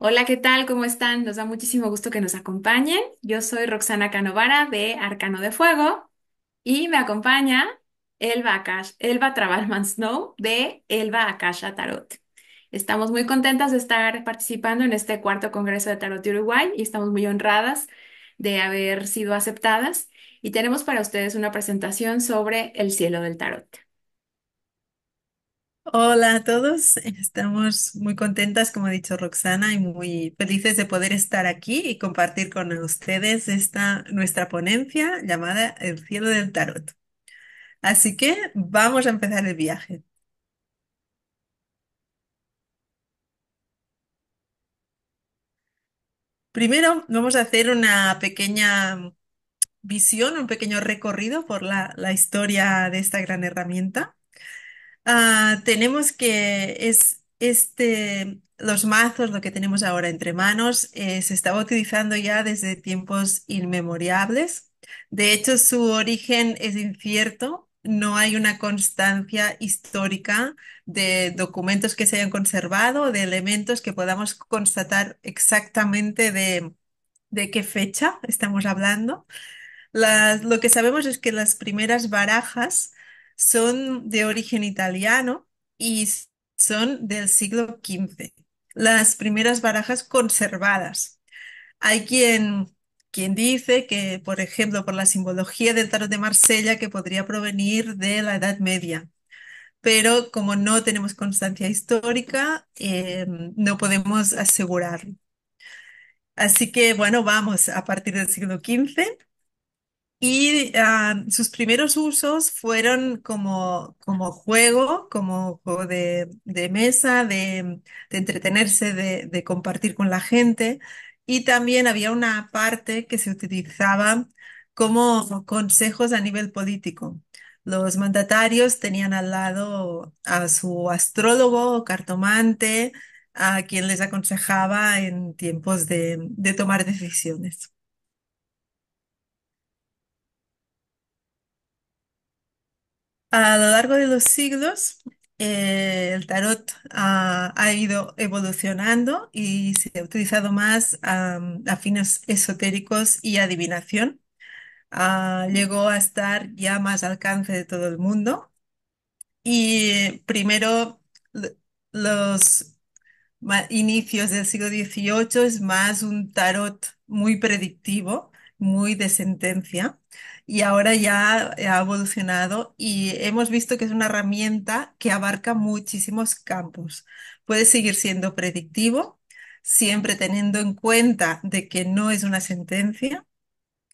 Hola, ¿qué tal? ¿Cómo están? Nos da muchísimo gusto que nos acompañen. Yo soy Roxana Canovara de Arcano de Fuego y me acompaña Elba, Elba Trabalman Snow de Elba Akasha Tarot. Estamos muy contentas de estar participando en este cuarto Congreso de Tarot de Uruguay y estamos muy honradas de haber sido aceptadas y tenemos para ustedes una presentación sobre el cielo del tarot. Hola a todos, estamos muy contentas, como ha dicho Roxana, y muy felices de poder estar aquí y compartir con ustedes esta nuestra ponencia llamada El cielo del tarot. Así que vamos a empezar el viaje. Primero vamos a hacer una pequeña visión, un pequeño recorrido por la, la historia de esta gran herramienta. Ah, tenemos que es este los mazos, lo que tenemos ahora entre manos, eh, se estaba utilizando ya desde tiempos inmemorables. De hecho, su origen es incierto. No hay una constancia histórica de documentos que se hayan conservado, de elementos que podamos constatar exactamente de, de qué fecha estamos hablando. lo que sabemos es que las primeras barajas son de origen italiano y son del siglo XV, las primeras barajas conservadas. Hay quien, dice que, por ejemplo, por la simbología del tarot de Marsella, que podría provenir de la Edad Media pero como no tenemos constancia histórica, eh, no podemos asegurarlo. Así que bueno, vamos a partir del siglo XV y ah, sus primeros usos fueron como, juego, como juego de, mesa, de, entretenerse, de, compartir con la gente. Y también había una parte que se utilizaba como consejos a nivel político. Los mandatarios tenían al lado a su astrólogo o cartomante, a quien les aconsejaba en tiempos de tomar decisiones. A lo largo de los siglos, eh, el tarot ha ido evolucionando y se ha utilizado más a fines esotéricos y adivinación. Ah, llegó a estar ya más al alcance de todo el mundo. Y primero, los inicios del siglo XVIII es más un tarot muy predictivo, muy de sentencia y ahora ya ha evolucionado y hemos visto que es una herramienta que abarca muchísimos campos. Puede seguir siendo predictivo, siempre teniendo en cuenta de que no es una sentencia,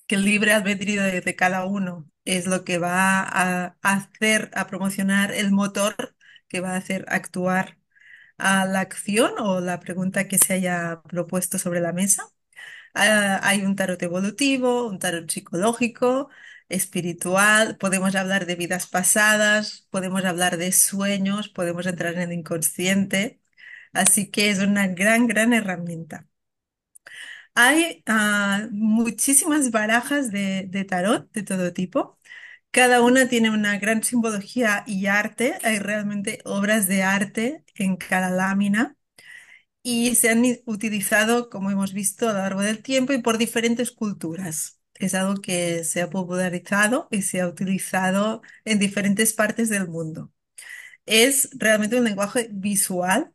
que el libre albedrío de, cada uno es lo que va a hacer, a promocionar el motor que va a hacer actuar a la acción o la pregunta que se haya propuesto sobre la mesa Ah, hay un tarot evolutivo, un tarot psicológico, espiritual, podemos hablar de vidas pasadas, podemos hablar de sueños, podemos entrar en el inconsciente. Así que es una gran, gran herramienta. Hay ah, muchísimas barajas de tarot de todo tipo. Cada una tiene una gran simbología y arte. Hay realmente obras de arte en cada lámina y se han utilizado, como hemos visto, a lo largo del tiempo y por diferentes culturas. Es algo que se ha popularizado y se ha utilizado en diferentes partes del mundo. Es realmente un lenguaje visual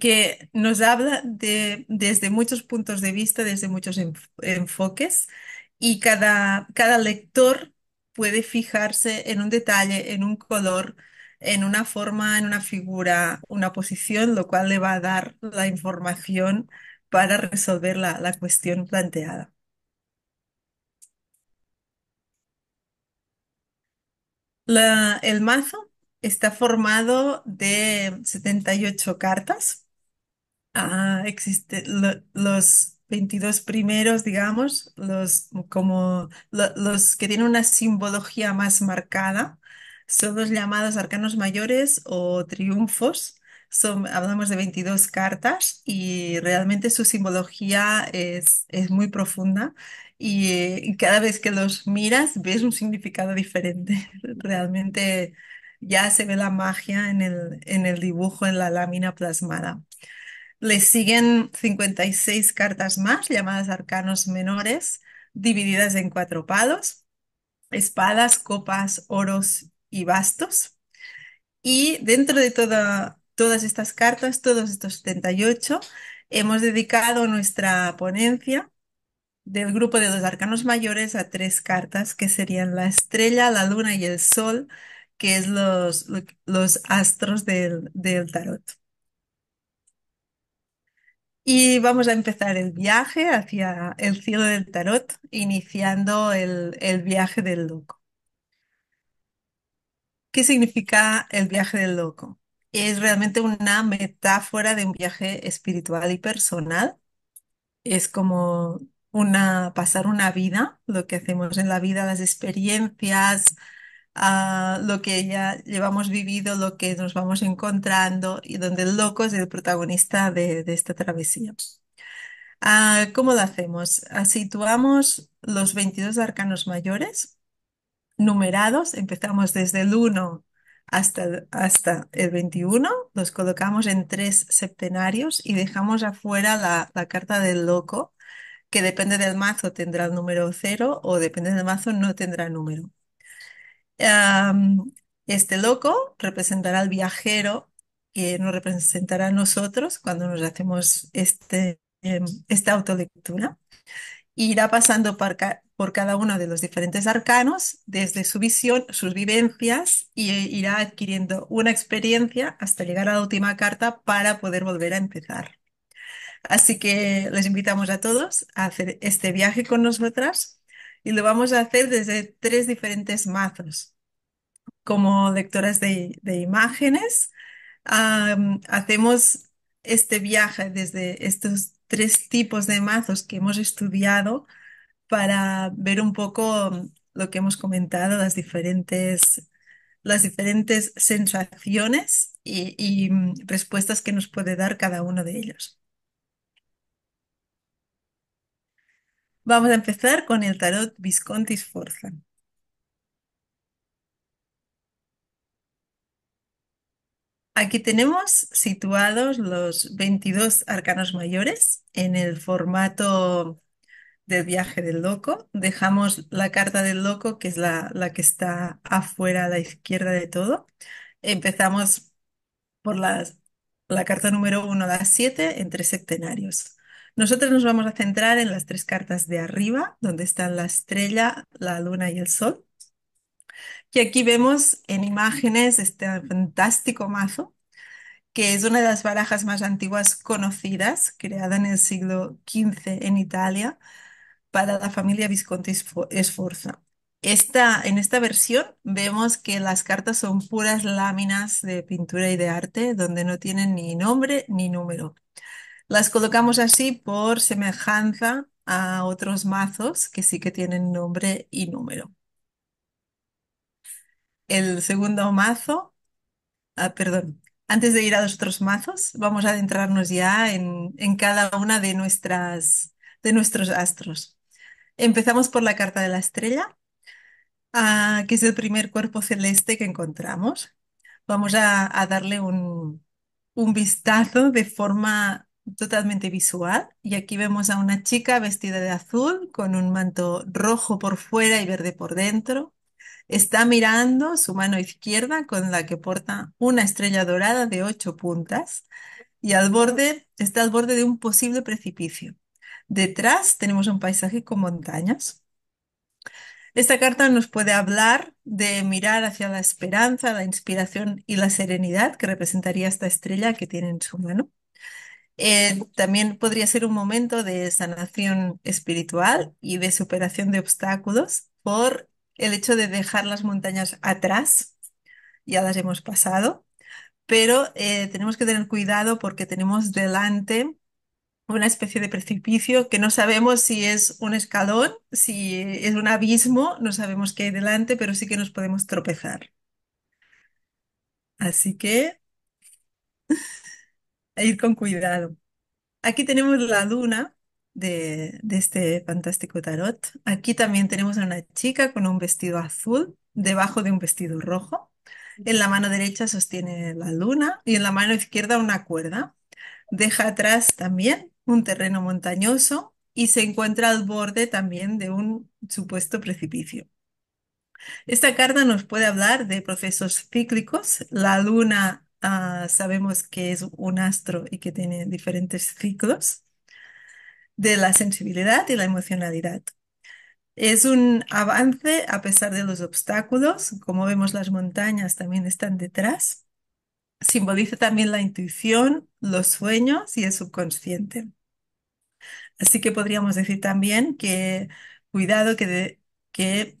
que nos habla desde muchos puntos de vista, desde muchos enfoques, y cada, cada lector puede fijarse en un detalle, en un color, en una forma, en una figura, una posición, lo cual le va a dar la información para resolver la, cuestión planteada. el mazo está formado de 78 cartas. Ah, los 22 primeros, digamos, como, los que tienen una simbología más marcada, son los llamados arcanos mayores o triunfos. hablamos de 22 cartas y realmente su simbología es, es muy profunda y, cada vez que los miras ves un significado diferente. Realmente ya se ve la magia en el, en el dibujo, en la lámina plasmada. Le siguen 56 cartas más llamadas arcanos menores, divididas en cuatro palos, espadas, copas, oros y bastos. Y dentro de todas estas cartas, todos estos 78, hemos dedicado nuestra ponencia del grupo de los arcanos mayores a tres cartas que serían la estrella, la luna y el sol, que es los, los astros del, tarot. Y vamos a empezar el viaje hacia el cielo del tarot, iniciando el, el viaje del loco. ¿Qué significa el viaje del loco? Es realmente una metáfora de un viaje espiritual y personal. Es como una, pasar una vida, lo que hacemos en la vida, las experiencias, ah, lo que ya llevamos vivido, lo que nos vamos encontrando y donde el loco es el protagonista de, esta travesía. Ah, ¿Cómo lo hacemos? Ah, situamos los 22 arcanos mayores numerados, empezamos desde el 1 hasta, hasta el 21, los colocamos en tres septenarios y dejamos afuera la, carta del loco, que depende del mazo tendrá el número 0 o depende del mazo no tendrá número. este loco representará al viajero que nos representará a nosotros cuando nos hacemos este, em, esta autolectura. Irá pasando por, por cada uno de los diferentes arcanos desde su visión, sus vivencias, y eh, irá adquiriendo una experiencia hasta llegar a la última carta para poder volver a empezar. Así que les invitamos a todos a hacer este viaje con nosotras y lo vamos a hacer desde tres diferentes mazos. Como lectoras de, imágenes, hacemos este viaje desde estos tres tipos de mazos que hemos estudiado para ver un poco mm, lo que hemos comentado, las diferentes, las diferentes sensaciones y, y mm, respuestas que nos puede dar cada uno de ellos. Vamos a empezar con el tarot Visconti Sforza. Aquí tenemos situados los 22 arcanos mayores en el formato del viaje del loco, dejamos la carta del loco, que es la, que está afuera a la izquierda de todo. Empezamos por las, la carta número uno, las siete, en tres septenarios. Nosotros nos vamos a centrar en las tres cartas de arriba, donde están la estrella, la luna y el sol. Y aquí vemos en imágenes este fantástico mazo, que es una de las barajas más antiguas conocidas, creada en el siglo XV en Italia para la familia Visconti Esforza. Esta, en esta versión vemos que las cartas son puras láminas de pintura y de arte donde no tienen ni nombre ni número. Las colocamos así por semejanza a otros mazos que sí que tienen nombre y número. El segundo mazo, ah, perdón, antes de ir a los otros mazos, vamos a adentrarnos ya en, en cada una de, nuestras, de nuestros astros. Empezamos por la carta de la estrella, ah, que es el primer cuerpo celeste que encontramos. Vamos a, darle un, un vistazo de forma totalmente visual. Y aquí vemos a una chica vestida de azul, con un manto rojo por fuera y verde por dentro. Está mirando su mano izquierda con la que porta una estrella dorada de ocho puntas y al borde, está al borde de un posible precipicio. Detrás tenemos un paisaje con montañas. Esta carta nos puede hablar de mirar hacia la esperanza, la inspiración y la serenidad que representaría esta estrella que tiene en su mano. Eh, también podría ser un momento de sanación espiritual y de superación de obstáculos por el hecho de dejar las montañas atrás. Ya las hemos pasado, pero eh, tenemos que tener cuidado porque tenemos delante una especie de precipicio que no sabemos si es un escalón, si es un abismo, no sabemos qué hay delante, pero sí que nos podemos tropezar. Así que a ir con cuidado. Aquí tenemos la luna de, de este fantástico tarot. Aquí también tenemos a una chica con un vestido azul debajo de un vestido rojo. En la mano derecha sostiene la luna y en la mano izquierda una cuerda deja atrás también un terreno montañoso y se encuentra al borde también de un supuesto precipicio. Esta carta nos puede hablar de procesos cíclicos. La luna ah, sabemos que es un astro y que tiene diferentes ciclos de la sensibilidad y la emocionalidad. Es un avance a pesar de los obstáculos. Como vemos, las montañas también están detrás simboliza también la intuición, los sueños y el subconsciente. Así que podríamos decir también que cuidado que, que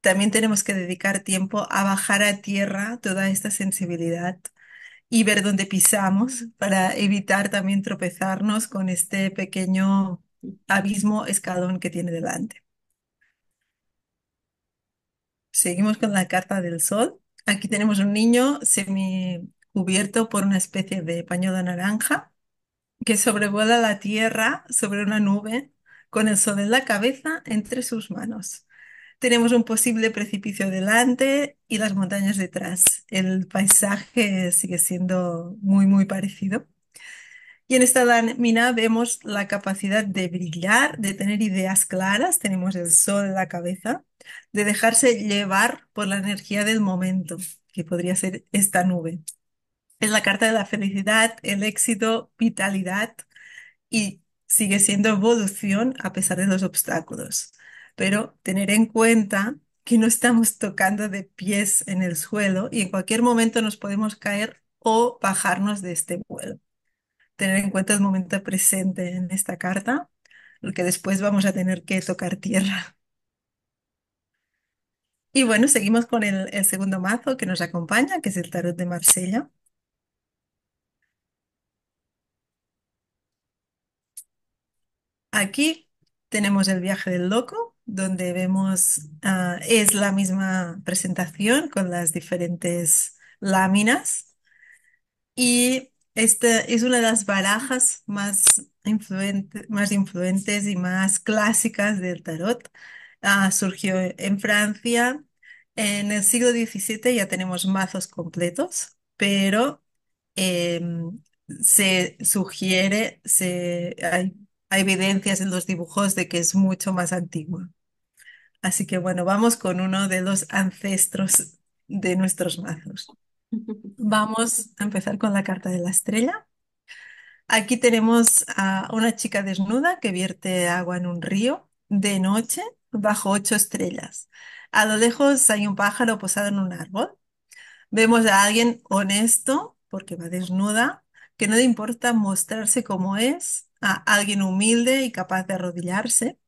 también tenemos que dedicar tiempo a bajar a tierra toda esta sensibilidad y ver dónde pisamos para evitar también tropezarnos con este pequeño abismo escalón que tiene delante. Seguimos con la carta del sol. Aquí tenemos un niño semi cubierto por una especie de pañuelo naranja que sobrevuela la tierra sobre una nube con el sol en la cabeza entre sus manos. Tenemos un posible precipicio delante y las montañas detrás. El paisaje sigue siendo muy, muy parecido. Y en esta lámina vemos la capacidad de brillar, de tener ideas claras, tenemos el sol en la cabeza, de dejarse llevar por la energía del momento, que podría ser esta nube. Es la carta de la felicidad, el éxito, vitalidad y sigue siendo evolución a pesar de los obstáculos. Pero tener en cuenta que no estamos tocando de pies en el suelo y en cualquier momento nos podemos caer o bajarnos de este vuelo. Tener en cuenta el momento presente en esta carta, lo que después vamos a tener que tocar tierra. Y bueno, seguimos con el segundo mazo que nos acompaña, que es el tarot de Marsella. Aquí tenemos el viaje del loco, donde vemos, ah, es la misma presentación con las diferentes láminas. Y esta es una de las barajas más, más influentes y más clásicas del tarot. Ah, surgió en Francia. En el siglo XVII ya tenemos mazos completos, pero em, se sugiere, se, hay hay evidencias en los dibujos de que es mucho más antigua. Así que bueno, vamos con uno de los ancestros de nuestros mazos. Vamos a empezar con la carta de la estrella. Aquí tenemos a una chica desnuda que vierte agua en un río de noche bajo ocho estrellas. A lo lejos hay un pájaro posado en un árbol. Vemos a alguien honesto, porque va desnuda, que no le importa mostrarse como es a alguien humilde y capaz de arrodillarse.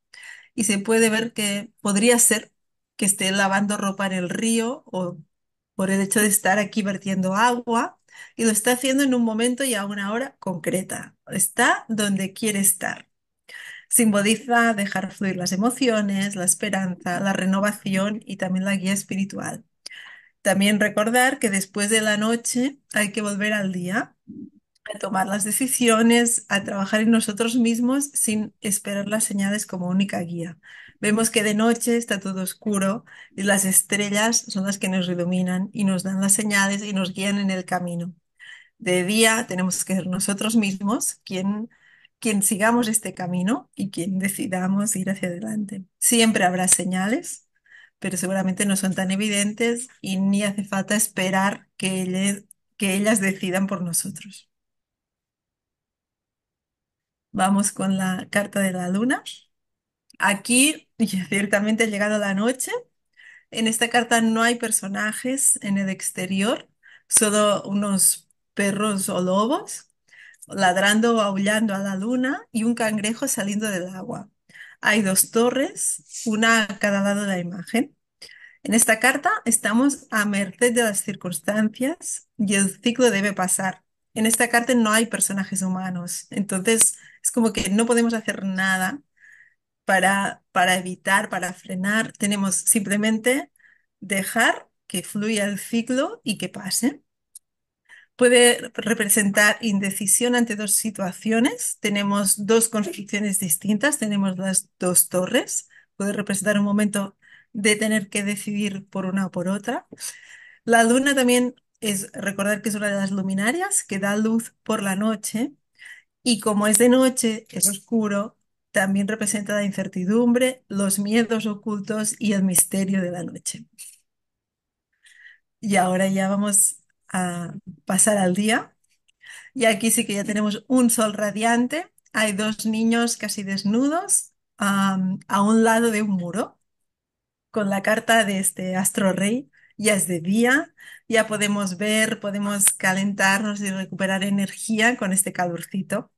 Y se puede ver que podría ser que esté lavando ropa en el río o por el hecho de estar aquí vertiendo agua y lo está haciendo en un momento y a una hora concreta. Está donde quiere estar. Simboliza dejar fluir las emociones, la esperanza, la renovación y también la guía espiritual. También recordar que después de la noche hay que volver al día a tomar las decisiones, a trabajar en nosotros mismos sin esperar las señales como única guía. Vemos que de noche está todo oscuro y las estrellas son las que nos iluminan y nos dan las señales y nos guían en el camino. De día tenemos que ser nosotros mismos quien, quien sigamos este camino y quien decidamos ir hacia adelante. Siempre habrá señales, pero seguramente no son tan evidentes y ni hace falta esperar que, que ellas decidan por nosotros. Vamos con la carta de la luna. Aquí ciertamente ha llegado la noche. En esta carta no hay personajes en el exterior, solo unos perros o lobos ladrando o aullando a la luna y un cangrejo saliendo del agua. Hay dos torres, una a cada lado de la imagen. En esta carta estamos a merced de las circunstancias y el ciclo debe pasar. En esta carta no hay personajes humanos, entonces es como que no podemos hacer nada para, evitar, para frenar. Tenemos simplemente dejar que fluya el ciclo y que pase. Puede representar indecisión ante dos situaciones. Tenemos dos construcciones distintas, tenemos las dos torres. Puede representar un momento de tener que decidir por una o por otra. La luna también es recordar que es una de las luminarias que da luz por la noche y como es de noche, es oscuro, también representa la incertidumbre, los miedos ocultos y el misterio de la noche. Y ahora ya vamos a pasar al día. Y aquí sí que ya tenemos un sol radiante. Hay dos niños casi desnudos a un lado de un muro. Con la carta de este astro rey ya es de día, ya podemos ver, podemos calentarnos y recuperar energía con este calorcito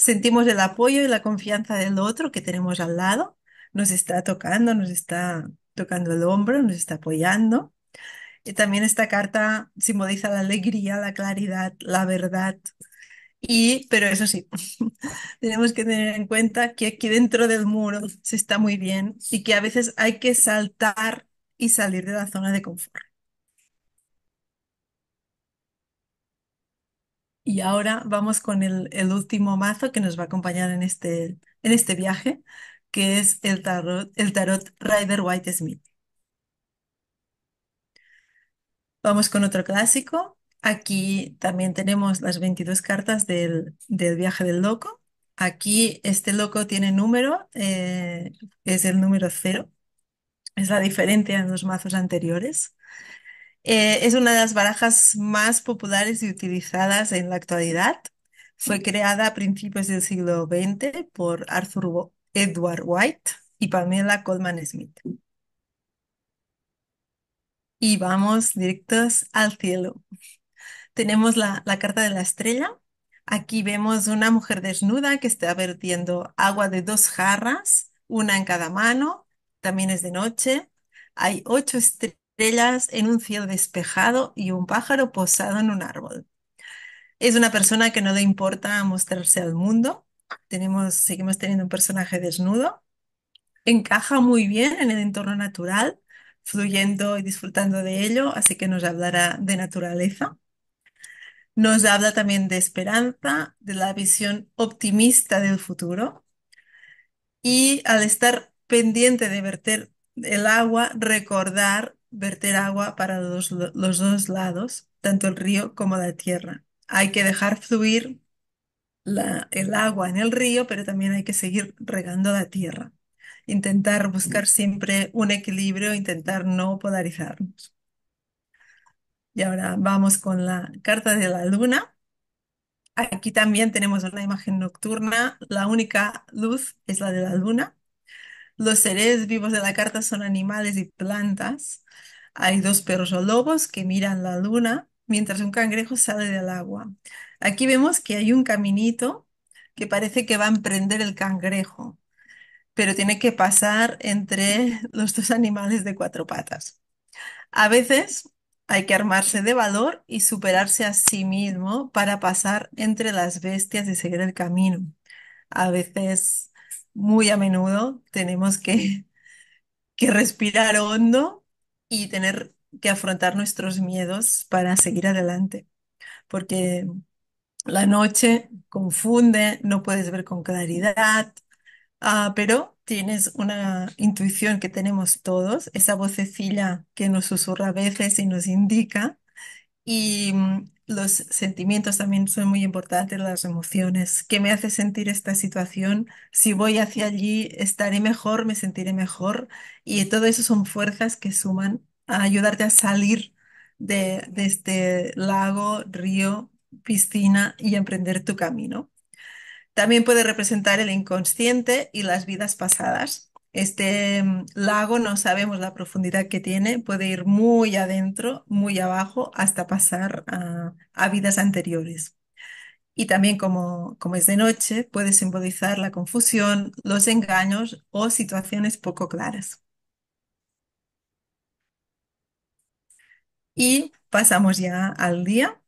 sentimos el apoyo y la confianza del otro que tenemos al lado, nos está tocando, nos está tocando el hombro, nos está apoyando. Y también esta carta simboliza la alegría, la claridad, la verdad. Y, pero eso sí, tenemos que tener en cuenta que aquí dentro del muro se está muy bien y que a veces hay que saltar y salir de la zona de confort. Y ahora vamos con el, último mazo que nos va a acompañar en este, en este viaje, que es el tarot, el tarot Rider White Smith. Vamos con otro clásico. Aquí también tenemos las 22 cartas del, viaje del loco. Aquí este loco tiene número, eh, es el número cero. Es la diferencia en los mazos anteriores. Eh, es una de las barajas más populares y utilizadas en la actualidad. Fue creada a principios del siglo XX por Arthur Edward White y Pamela Coleman Smith. Y vamos directos al cielo. Tenemos la, la carta de la estrella. Aquí vemos una mujer desnuda que está vertiendo agua de dos jarras, una en cada mano. También es de noche. Hay ocho estrellas estrellas en un cielo despejado y un pájaro posado en un árbol. Es una persona que no le importa mostrarse al mundo. Tenemos, seguimos teniendo un personaje desnudo. Encaja muy bien en el entorno natural, fluyendo y disfrutando de ello, así que nos hablará de naturaleza. Nos habla también de esperanza, de la visión optimista del futuro. Y al estar pendiente de verter el agua, recordar verter agua para los, dos lados, tanto el río como la tierra. Hay que dejar fluir la, el agua en el río, pero también hay que seguir regando la tierra. Intentar buscar siempre un equilibrio, intentar no polarizarnos. Y ahora vamos con la carta de la luna. Aquí también tenemos una imagen nocturna. La única luz es la de la luna. Los seres vivos de la carta son animales y plantas. Hay dos perros o lobos que miran la luna mientras un cangrejo sale del agua. Aquí vemos que hay un caminito que parece que va a emprender el cangrejo, pero tiene que pasar entre los dos animales de cuatro patas. A veces hay que armarse de valor y superarse a sí mismo para pasar entre las bestias y seguir el camino. A veces muy a menudo, tenemos que, que respirar hondo y tener que afrontar nuestros miedos para seguir adelante, porque la noche confunde, no puedes ver con claridad, ah, pero tienes una intuición que tenemos todos, esa vocecilla que nos susurra a veces y nos indica, y mm, los sentimientos también son muy importantes, las emociones. ¿Qué me hace sentir esta situación? Si voy hacia allí, estaré mejor, me sentiré mejor. Y todo eso son fuerzas que suman a ayudarte a salir de, este lago, río, piscina y emprender tu camino. También puede representar el inconsciente y las vidas pasadas. Este mm, lago no sabemos la profundidad que tiene, puede ir muy adentro, muy abajo, hasta pasar a, vidas anteriores. Y también como, como es de noche, puede simbolizar la confusión, los engaños o situaciones poco claras. Y pasamos ya al día,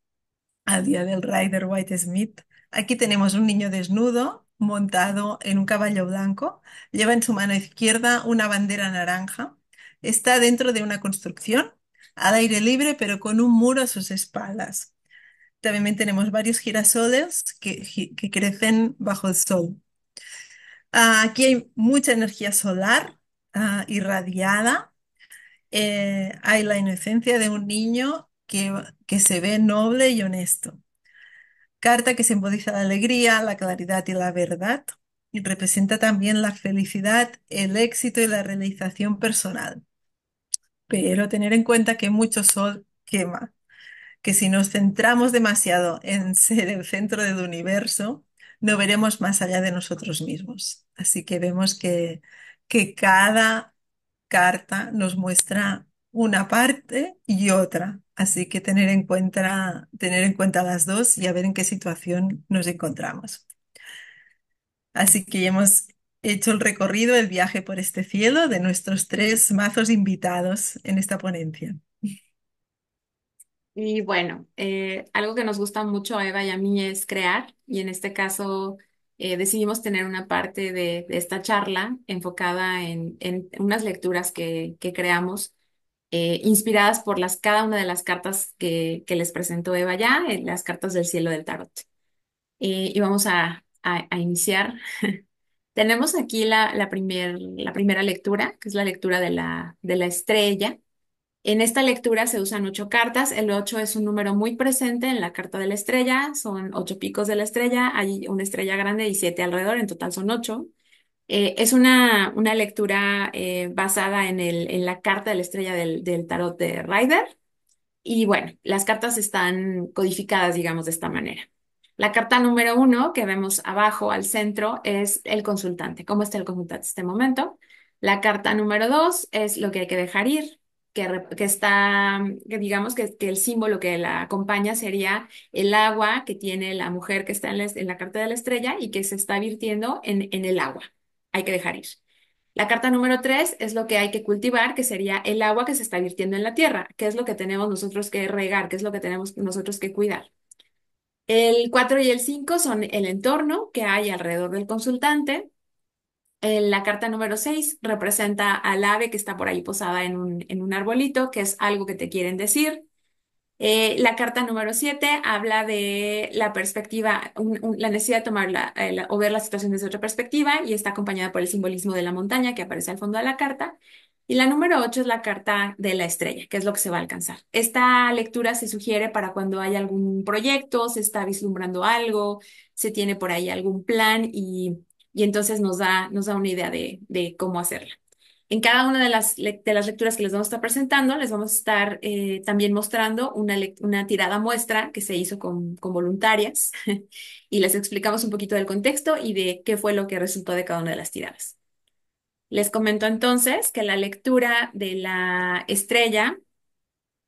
al día del Rider White Smith. Aquí tenemos un niño desnudo montado en un caballo blanco, lleva en su mano izquierda una bandera naranja, está dentro de una construcción al aire libre pero con un muro a sus espaldas. También tenemos varios girasoles que, crecen bajo el sol. Ah, aquí hay mucha energía solar ah, irradiada. Eh, hay la inocencia de un niño que se ve noble y honesto carta que simboliza la alegría, la claridad y la verdad, y representa también la felicidad, el éxito y la realización personal. Pero tener en cuenta que mucho sol quema, que si nos centramos demasiado en ser el centro del universo, no veremos más allá de nosotros mismos. Así que vemos que, que cada carta nos muestra una parte y otra Así que tener en cuenta, tener en cuenta las dos y a ver en qué situación nos encontramos. Así que ya hemos hecho el recorrido, el viaje por este cielo de nuestros tres mazos invitados en esta ponencia. Y bueno, eh, algo que nos gusta mucho a Eva y a mí es crear, y en este caso eh, decidimos tener una parte de, esta charla enfocada en, unas lecturas que creamos eh, inspiradas por las, cada una de las cartas que, les presentó Eva ya, eh, las cartas del cielo del tarot. y vamos a, a, iniciar. Tenemos aquí la, la, primer, la primera lectura, que es la lectura de la, de la estrella. En esta lectura se usan ocho cartas. El ocho es un número muy presente en la carta de la estrella. Son ocho picos de la estrella. Hay una estrella grande y siete alrededor. En total son ocho. Eh, es una, una lectura eh, basada en, en, la carta de la estrella del, tarot de Ryder. Y bueno, las cartas están codificadas, digamos, de esta manera. La carta número uno que vemos abajo al centro es el consultante, cómo está el consultante en este momento. La carta número dos es lo que hay que dejar ir, que, está, digamos que, el símbolo que la acompaña sería el agua que tiene la mujer que está en la, carta de la estrella y que se está virtiendo en el agua hay que dejar ir. La carta número tres es lo que hay que cultivar, que sería el agua que se está virtiendo en la tierra, que es lo que tenemos nosotros que regar, que es lo que tenemos nosotros que cuidar. El 4 y el 5 son el entorno que hay alrededor del consultante. la carta número 6 representa al ave que está por ahí posada en un, en un arbolito, que es algo que te quieren decir. Eh, la carta número 7 habla de la perspectiva, la necesidad de tomar eh, o ver la situación desde otra perspectiva y está acompañada por el simbolismo de la montaña que aparece al fondo de la carta. Y la número 8 es la carta de la estrella, que es lo que se va a alcanzar. Esta lectura se sugiere para cuando hay algún proyecto, se está vislumbrando algo, se tiene por ahí algún plan y, entonces nos da, nos da una idea de, de cómo hacerla. En cada una de las, de las lecturas que les vamos a estar presentando, les vamos a estar eh, también mostrando una, tirada muestra que se hizo con, voluntarias y les explicamos un poquito del contexto y de qué fue lo que resultó de cada una de las tiradas. Les comento entonces que la lectura de la estrella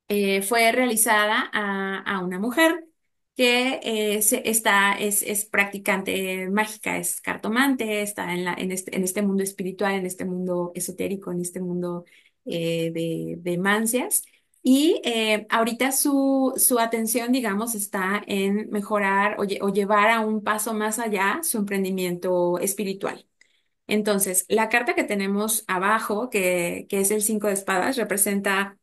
eh, fue realizada a, a una mujer que eh, está, es, es, practicante mágica, es cartomante, está en, la, en, este, este mundo espiritual, en este mundo esotérico, en este mundo eh, de, de, Y eh, ahorita su, su, atención, digamos, está en mejorar o, llevar a un paso más allá su emprendimiento espiritual. Entonces, la carta que tenemos abajo, que, que es el cinco de espadas, representa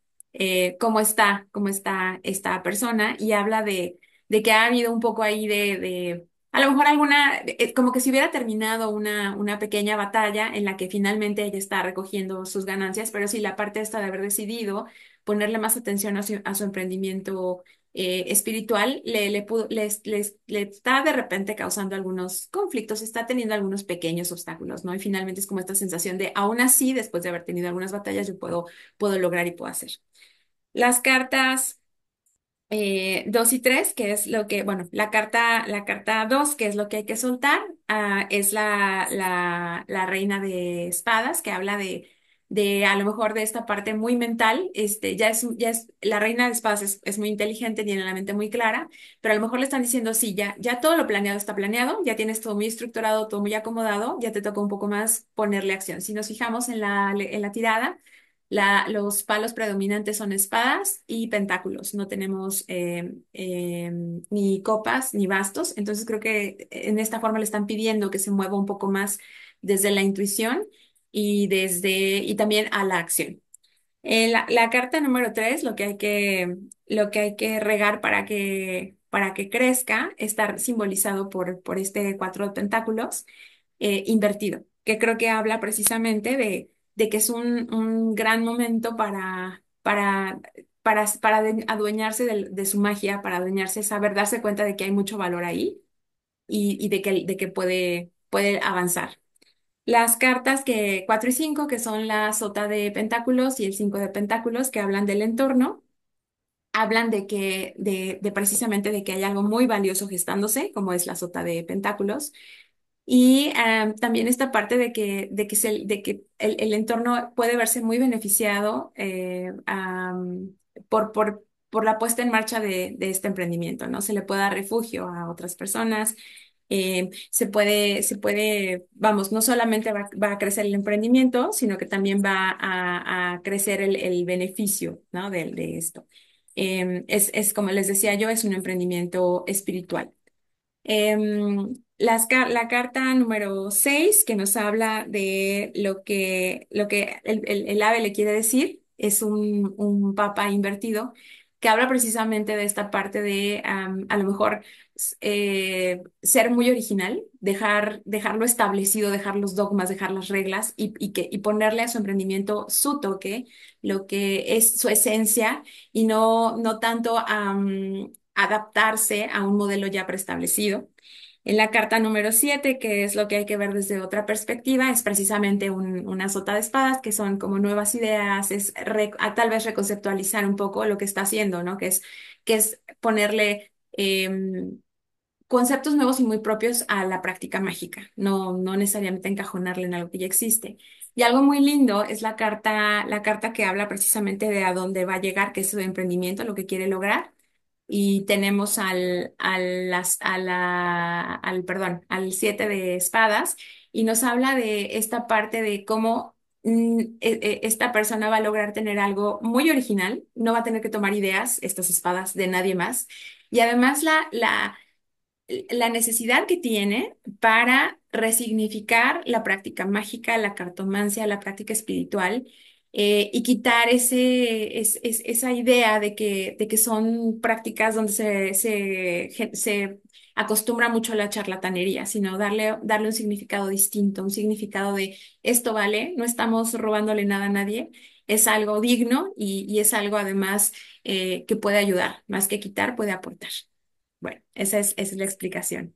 cómo está, cómo está esta persona y habla de de que ha habido un poco ahí de, a lo mejor alguna, eh, como que si hubiera terminado una, una pequeña batalla en la que finalmente ella está recogiendo sus ganancias, pero sí la parte esta de haber decidido ponerle más atención a su, emprendimiento eh, espiritual, le, le, está de repente causando algunos conflictos, está teniendo algunos pequeños obstáculos, ¿no? Y finalmente es como esta sensación de, aún así, después de haber tenido algunas batallas, yo puedo, puedo lograr y puedo hacer. Las cartas eh, dos y tres que es lo que, bueno, la carta, la carta 2, que es lo que hay que soltar, ah, es la, la, la, reina de espadas, que habla de, de a lo mejor de esta parte muy mental, este, ya es, ya es, la reina de espadas es, muy inteligente, tiene la mente muy clara, pero a lo mejor le están diciendo, sí, ya, ya todo lo planeado está planeado, ya tienes todo muy estructurado, todo muy acomodado, ya te toca un poco más ponerle acción. Si nos fijamos en la, en la tirada, los palos predominantes son espadas y pentáculos, no tenemos em, em, ni copas ni bastos, entonces creo que en esta forma le están pidiendo que se mueva un poco más desde la intuición y, desde, y también a la acción. Eh, la, carta número tres, lo que hay que, lo que, hay que regar para que, para que crezca, está simbolizado por, por este cuatro de pentáculos eh, invertido, que creo que habla precisamente de, de que es un, gran momento para, para, para, para adueñarse de, su magia, para adueñarse, saber darse cuenta de que hay mucho valor ahí y, de que, de que puede, puede avanzar. Las cartas que 4 y 5, que son la sota de pentáculos y el 5 de pentáculos, que hablan del entorno, hablan de que, de, precisamente de que hay algo muy valioso gestándose, como es la sota de pentáculos, y ah, también esta parte de que, de que, se, de que el, el, entorno puede verse muy beneficiado eh, ah, por, por, por, la puesta en marcha de, de, este emprendimiento, ¿no? Se le puede dar refugio a otras personas, eh, se puede, se puede, vamos, no solamente va, va, a crecer el emprendimiento, sino que también va a, crecer el, el, beneficio, ¿no? De, de esto. Em, es, es, como les decía yo, es un emprendimiento espiritual. Em, la carta número 6, que nos habla de lo que, lo que el, ave le quiere decir, es un, un, papa invertido, que habla precisamente de esta parte de a lo mejor eh, ser muy original, dejar, dejarlo establecido, dejar los dogmas, dejar las reglas y, y, que, y ponerle a su emprendimiento su toque, lo que es su esencia y no, no tanto adaptarse a un modelo ya preestablecido. En la carta número 7, que es lo que hay que ver desde otra perspectiva, es precisamente una sota de espadas, que son como nuevas ideas, es tal vez reconceptualizar un poco lo que está haciendo, ¿no? Que es, que es ponerle em, conceptos nuevos y muy propios a la práctica mágica, no, necesariamente encajonarle en algo que ya existe. Y algo muy lindo es la carta, la carta que habla precisamente de a dónde va a llegar, que es su emprendimiento, lo que quiere lograr y tenemos al, al, las, al, perdón, al siete de espadas y nos habla de esta parte de cómo mm, e, e, esta persona va a lograr tener algo muy original, no va a tener que tomar ideas, estas espadas, de nadie más. Y además la, la, la necesidad que tiene para resignificar la práctica mágica, la cartomancia, la práctica espiritual eh, y quitar ese, esa idea de que, de que son prácticas donde se, se, acostumbra mucho a la charlatanería, sino darle, darle un significado distinto, un significado de esto vale, no estamos robándole nada a nadie, es algo digno y, es algo además eh, que puede ayudar, más que quitar, puede aportar. Bueno, esa es la explicación.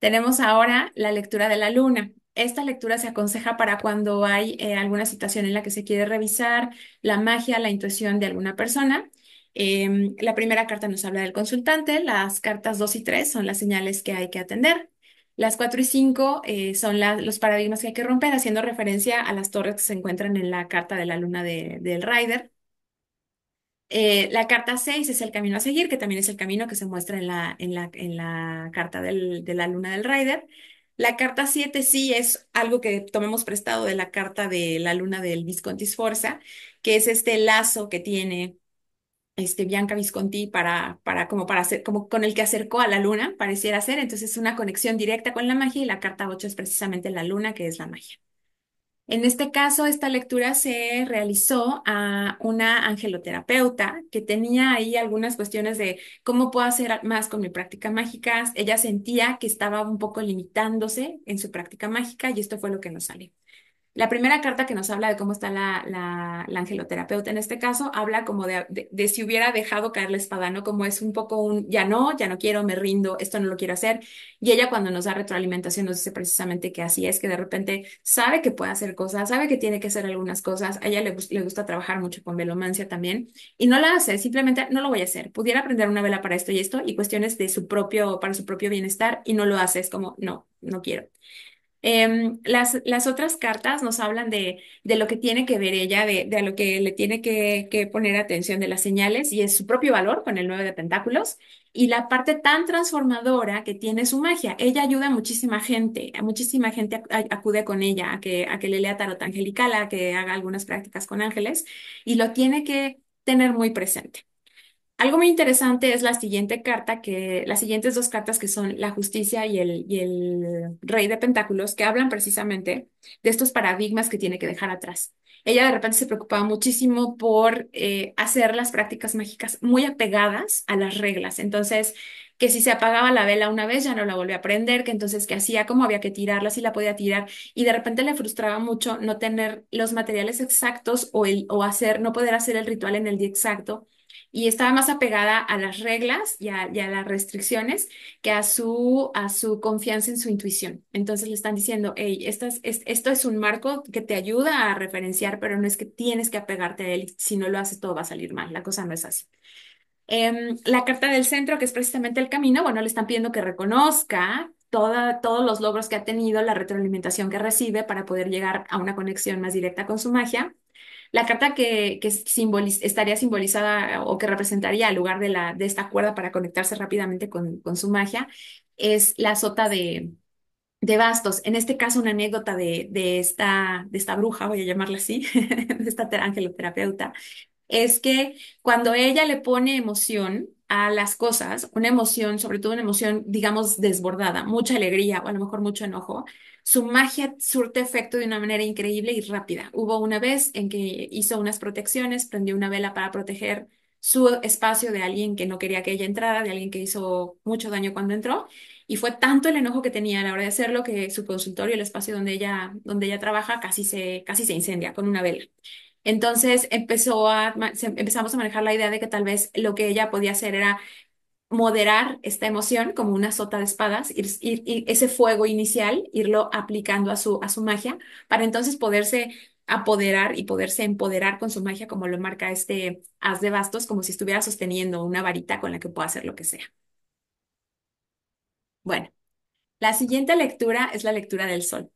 Tenemos ahora la lectura de la luna. Esta lectura se aconseja para cuando hay eh, alguna situación en la que se quiere revisar la magia, la intuición de alguna persona. Em, la primera carta nos habla del consultante, las cartas 2 y 3 son las señales que hay que atender. Las 4 y 5 eh, son los paradigmas que hay que romper, haciendo referencia a las torres que se encuentran en la carta de la luna del Rider. Eh, la carta 6 es el camino a seguir, que también es el camino que se muestra en la, la, en la carta de la luna del Rider. La carta 7 sí es algo que tomemos prestado de la carta de la luna del Visconti Sforza, que es este lazo que tiene este, Bianca Visconti para, para, como para hacer, como con el que acercó a la luna, pareciera ser. Entonces, una conexión directa con la magia y la carta 8 es precisamente la luna, que es la magia. En este caso, esta lectura se realizó a una angeloterapeuta que tenía ahí algunas cuestiones de cómo puedo hacer más con mi práctica mágica. Ella sentía que estaba un poco limitándose en su práctica mágica y esto fue lo que nos salió. La primera carta que nos habla de cómo está la, angeloterapeuta en este caso, habla como de, si hubiera dejado caer la espada, ¿no? Como es un poco un, ya no, ya no quiero, me rindo, esto no lo quiero hacer. Y ella cuando nos da retroalimentación nos dice precisamente que así es, que de repente sabe que puede hacer cosas, sabe que tiene que hacer algunas cosas. A ella le, gusta trabajar mucho con velomancia también y no la hace, simplemente no lo voy a hacer. Pudiera aprender una vela para esto y esto y cuestiones de su propio, para su propio bienestar y no lo hace, es como, no, no quiero. Em, las, las otras cartas nos hablan de, lo que tiene que ver ella, de, lo que le tiene que, poner atención de las señales y es su propio valor con el 9 de Pentáculos y la parte tan transformadora que tiene su magia. Ella ayuda a muchísima gente, a muchísima gente acude con ella a que, a que le lea tarot angelical, a que haga algunas prácticas con ángeles y lo tiene que tener muy presente. Algo muy interesante es la siguiente carta, que las siguientes dos cartas que son la justicia y el, rey de pentáculos, que hablan precisamente de estos paradigmas que tiene que dejar atrás. Ella de repente se preocupaba muchísimo por eh, hacer las prácticas mágicas muy apegadas a las reglas. Entonces, que si se apagaba la vela una vez ya no la volvió a prender, que entonces que hacía como había que tirarla, si la podía tirar, y de repente le frustraba mucho no tener los materiales exactos o, o hacer, no poder hacer el ritual en el día exacto y estaba más apegada a las reglas y a, las restricciones que a su, a su confianza en su intuición. Entonces le están diciendo, hey, esto es, esto es un marco que te ayuda a referenciar, pero no es que tienes que apegarte a él, si no lo haces todo va a salir mal, la cosa no es así. Em, la carta del centro, que es precisamente el camino, bueno, le están pidiendo que reconozca Toda, todos los logros que ha tenido, la retroalimentación que recibe para poder llegar a una conexión más directa con su magia. La carta que, estaría simbolizada o que representaría al lugar de, la, de esta cuerda para conectarse rápidamente con, con su magia es la sota de, de bastos. En este caso, una anécdota de, de, esta, de esta bruja, voy a llamarla así, de esta terapeuta es que cuando ella le pone emoción a las cosas, una emoción, sobre todo una emoción, digamos, desbordada, mucha alegría o a lo mejor mucho enojo, su magia surte efecto de una manera increíble y rápida. Hubo una vez en que hizo unas protecciones, prendió una vela para proteger su espacio de alguien que no quería que ella entrara, de alguien que hizo mucho daño cuando entró, y fue tanto el enojo que tenía a la hora de hacerlo que su consultorio, el espacio donde ella, donde ella trabaja, casi se, casi se incendia con una vela. Entonces empezó a, empezamos a manejar la idea de que tal vez lo que ella podía hacer era moderar esta emoción como una sota de espadas, y ese fuego inicial, irlo aplicando a su, a su magia, para entonces poderse apoderar y poderse empoderar con su magia, como lo marca este haz de bastos, como si estuviera sosteniendo una varita con la que pueda hacer lo que sea. Bueno, la siguiente lectura es la lectura del sol.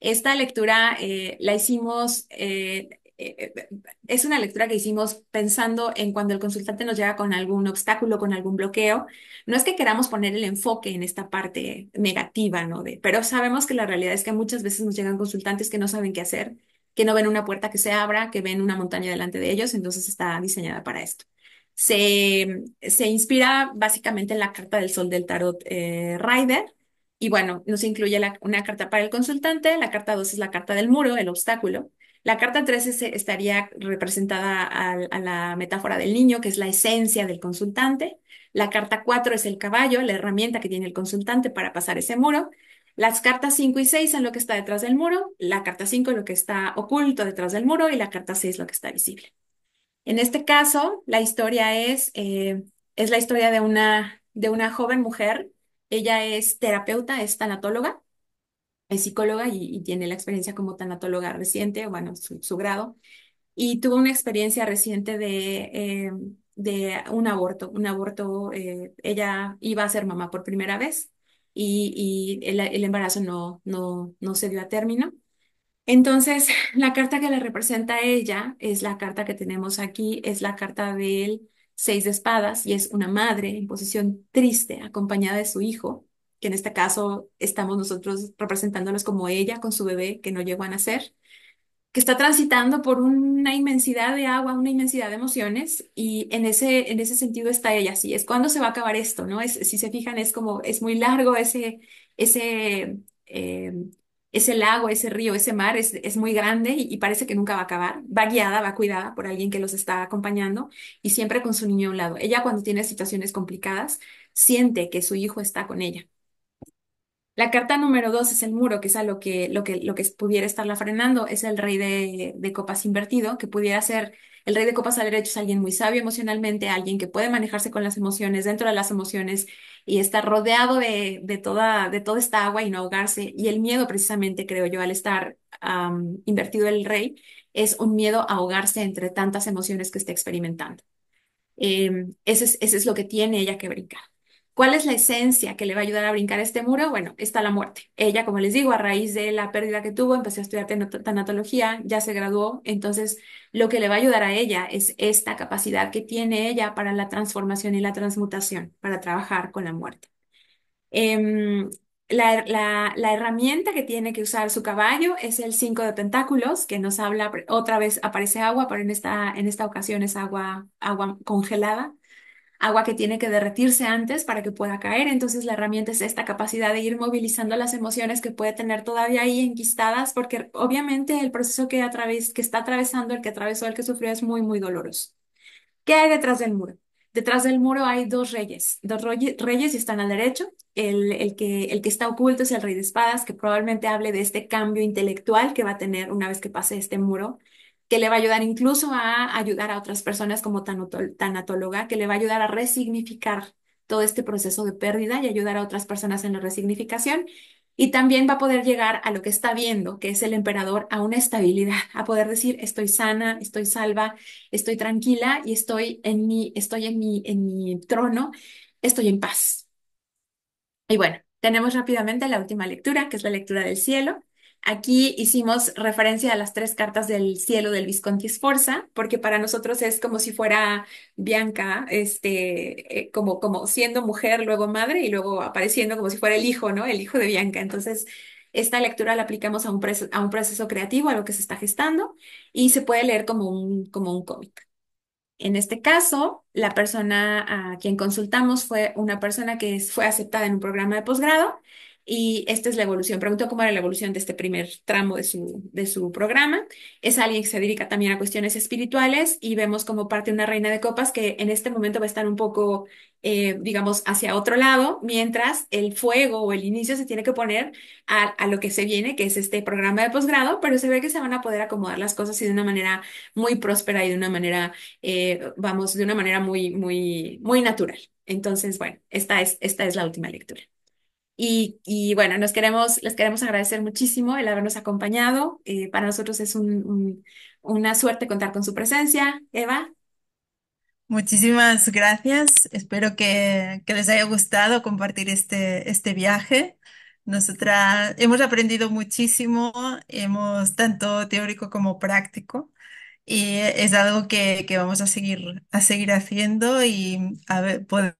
Esta lectura eh, la hicimos eh, eh, eh, es una lectura que hicimos pensando en cuando el consultante nos llega con algún obstáculo, con algún bloqueo. No es que queramos poner el enfoque en esta parte negativa, ¿no? pero sabemos que la realidad es que muchas veces nos llegan consultantes que no saben qué hacer, que no ven una puerta que se abra, que ven una montaña delante de ellos, entonces está diseñada para esto. Se, inspira básicamente en la carta del sol del tarot eh, Rider, y bueno, nos incluye una carta para el consultante, la carta dos es la carta del muro, el obstáculo, la carta 13 estaría representada a, la metáfora del niño, que es la esencia del consultante. La carta 4 es el caballo, la herramienta que tiene el consultante para pasar ese muro. Las cartas 5 y 6 son lo que está detrás del muro, la carta 5 lo que está oculto detrás del muro y la carta 6 lo que está visible. En este caso, la historia es, eh, es la historia de una, de una joven mujer. Ella es terapeuta, es tanatóloga, es psicóloga y, tiene la experiencia como tanatóloga reciente, bueno, su, grado, y tuvo una experiencia reciente de, eh, de un aborto, un aborto, eh, ella iba a ser mamá por primera vez y, y el, el, embarazo no, no, no se dio a término. Entonces, la carta que le representa a ella es la carta que tenemos aquí, es la carta del seis de espadas y es una madre en posición triste acompañada de su hijo que en este caso estamos nosotros representándonos como ella con su bebé que no llegó a nacer, que está transitando por una inmensidad de agua, una inmensidad de emociones, y en ese, en ese sentido está ella, así es cuándo se va a acabar esto, ¿no? Es, si se fijan, es como, es muy largo ese, ese, eh, ese lago, ese río, ese mar es, es muy grande y, parece que nunca va a acabar. Va guiada, va cuidada por alguien que los está acompañando y siempre con su niño a un lado. Ella cuando tiene situaciones complicadas siente que su hijo está con ella. La carta número dos es el muro, que es a lo que, lo que, lo que pudiera estarla frenando, es el rey de, de copas invertido, que pudiera ser el rey de copas al derecho es alguien muy sabio emocionalmente, alguien que puede manejarse con las emociones, dentro de las emociones, y estar rodeado de, toda, de toda esta agua y no ahogarse. Y el miedo, precisamente, creo yo, al estar invertido el rey, es un miedo a ahogarse entre tantas emociones que esté experimentando. Em, ese, es, ese es lo que tiene ella que brincar. ¿Cuál es la esencia que le va a ayudar a brincar este muro? Bueno, está la muerte. Ella, como les digo, a raíz de la pérdida que tuvo, empezó a estudiar tanatología, ya se graduó, entonces lo que le va a ayudar a ella es esta capacidad que tiene ella para la transformación y la transmutación, para trabajar con la muerte. Em, la, herramienta que tiene que usar su caballo es el 5 de pentáculos, que nos habla, otra vez aparece agua, pero en esta, en esta ocasión es agua, agua congelada agua que tiene que derretirse antes para que pueda caer. Entonces la herramienta es esta capacidad de ir movilizando las emociones que puede tener todavía ahí enquistadas, porque obviamente el proceso que, que está atravesando, el que atravesó, el que sufrió es muy, muy doloroso. ¿Qué hay detrás del muro? Detrás del muro hay dos reyes, dos reyes y están al derecho. El, que, el que está oculto es el rey de espadas, que probablemente hable de este cambio intelectual que va a tener una vez que pase este muro que le va a ayudar incluso a ayudar a otras personas como tanatóloga, que le va a ayudar a resignificar todo este proceso de pérdida y ayudar a otras personas en la resignificación. Y también va a poder llegar a lo que está viendo, que es el emperador, a una estabilidad, a poder decir, estoy sana, estoy salva, estoy tranquila y estoy en mi, estoy en mi, en mi trono, estoy en paz. Y bueno, tenemos rápidamente la última lectura, que es la lectura del cielo, Aquí hicimos referencia a las tres cartas del cielo del Visconti Esforza, porque para nosotros es como si fuera Bianca, este, eh, como, como siendo mujer, luego madre y luego apareciendo como si fuera el hijo, ¿no? El hijo de Bianca. Entonces, esta lectura la aplicamos a un, a un proceso creativo, a lo que se está gestando, y se puede leer como un, como un cómic. En este caso, la persona a quien consultamos fue una persona que fue aceptada en un programa de posgrado y esta es la evolución. Pregunto cómo era la evolución de este primer tramo de su, de su programa. Es alguien que se dedica también a cuestiones espirituales y vemos como parte una reina de copas que en este momento va a estar un poco, eh, digamos, hacia otro lado, mientras el fuego o el inicio se tiene que poner a, lo que se viene, que es este programa de posgrado, pero se ve que se van a poder acomodar las cosas y de una manera muy próspera y de una manera, eh, vamos, de una manera muy, muy, muy natural. Entonces, bueno, esta es, esta es la última lectura. Y, y, bueno, nos queremos, les queremos agradecer muchísimo el habernos acompañado. Eh, para nosotros es un, una suerte contar con su presencia. Eva. Muchísimas gracias. Espero que, les haya gustado compartir este, este viaje. Nosotras hemos aprendido muchísimo, hemos tanto teórico como práctico. Y es algo que, que vamos a seguir, a seguir haciendo y a ver, poder